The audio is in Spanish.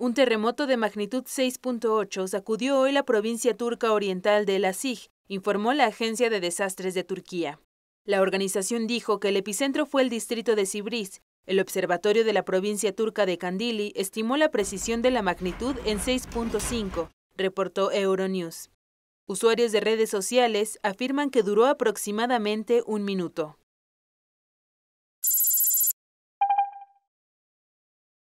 Un terremoto de magnitud 6.8 sacudió hoy la provincia turca oriental de ASIG, informó la Agencia de Desastres de Turquía. La organización dijo que el epicentro fue el distrito de Sibris. El observatorio de la provincia turca de Kandili estimó la precisión de la magnitud en 6.5, reportó Euronews. Usuarios de redes sociales afirman que duró aproximadamente un minuto.